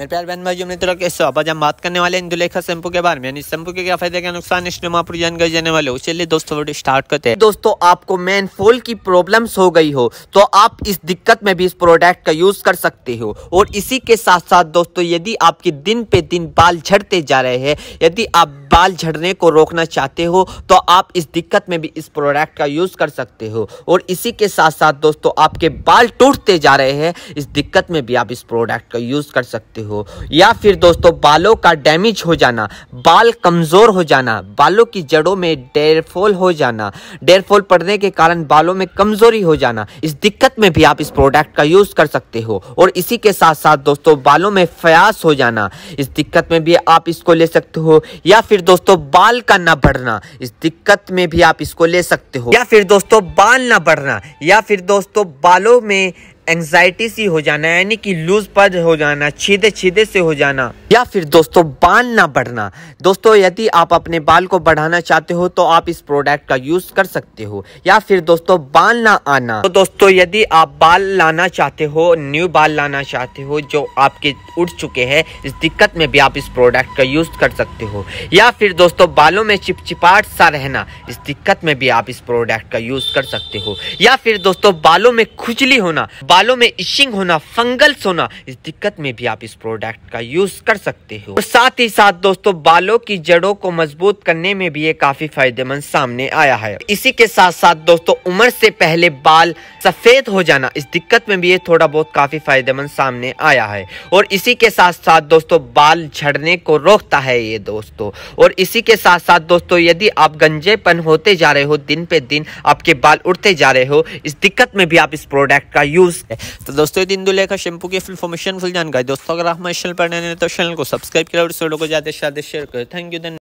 मेरे प्यार बहन भाई मित्रों के सो आज हम बात करने वाले दुलेखा शैम्पू के बारे में यानी शैम्पू के क्या फायदे क्या नुकसान जानकारी जाने वाले हो चलिए दोस्तों वीडियो स्टार्ट करते हैं दोस्तों आपको मैन फोल की प्रॉब्लम्स हो गई हो तो आप इस दिक्कत में भी इस प्रोडक्ट का यूज कर सकते हो और इसी के साथ साथ दोस्तों यदि आपके दिन पे दिन बाल झड़ते जा रहे हैं यदि आप बाल झड़ने को रोकना चाहते हो तो आप इस दिक्कत में भी इस प्रोडक्ट का यूज कर सकते हो और इसी के साथ साथ दोस्तों आपके बाल टूटते जा रहे हैं इस दिक्कत में भी आप इस प्रोडक्ट का यूज कर सकते हो हो या फिर दोस्तों बालों का डैमेज हो जाना बाल कमज़ोर हो जाना बालों की जड़ों में डेरफोल हो जाना डेरफोल पड़ने के कारण बालों में कमज़ोरी हो जाना इस दिक्कत में भी आप इस प्रोडक्ट का यूज़ कर सकते हो और इसी के साथ साथ दोस्तों बालों में फयास हो जाना इस दिक्कत में भी आप इसको ले सकते हो या फिर दोस्तों बाल का ना बढ़ना इस दिक्कत में भी आप इसको ले सकते हो या फिर दोस्तों बाल ना बढ़ना या फिर दोस्तों बालों में एंजाइटी सी हो जाना यानी कि लूज पद हो जाना छीदे छीदे से हो जाना या फिर दोस्तों बाल ना बढ़ना दोस्तों यदि आप अपने बाल को बढ़ाना चाहते हो तो आप इस प्रोडक्ट का यूज कर सकते हो या फिर दोस्तों बाल ना आना तो दोस्तों यदि आप बाल लाना चाहते हो न्यू बाल लाना चाहते हो जो आपके उठ चुके हैं इस दिक्कत में भी आप इस प्रोडक्ट का यूज कर सकते हो या फिर दोस्तों बालों में चिपचिपाट सा रहना इस दिक्कत में भी आप इस प्रोडक्ट का यूज कर सकते हो या फिर दोस्तों बालों में खुजली होना बालों में इशिंग होना फंगल सोना इस दिक्कत में भी आप इस प्रोडक्ट का यूज कर सकते हो और साथ ही साथ दोस्तों बालों की जड़ों को मजबूत करने में भी ये काफी फायदेमंद सामने आया है इसी के साथ साथ दोस्तों उम्र से पहले बाल सफेद हो जाना इस दिक्कत में भी ये थोड़ा बहुत काफी फायदेमंद सामने आया है और इसी के साथ साथ दोस्तों बाल झड़ने को रोकता है ये दोस्तों और इसी के साथ साथ दोस्तों यदि आप गंजेपन होते जा रहे हो दिन पे दिन आपके बाल उड़ते जा रहे हो इस दिक्कत में भी आप इस प्रोडक्ट का यूज है तो दोस्तों दिन दुलेखा शैम्पू की फुल फॉर्मेशन फुल जानकारी दोस्तों अगर आप हमारे चैनल पर नए तो चैनल को सब्सक्राइब करें और इस वीडियो को ज़्यादा से ज़्यादा शेयर करें थैंक यू धन्यवाद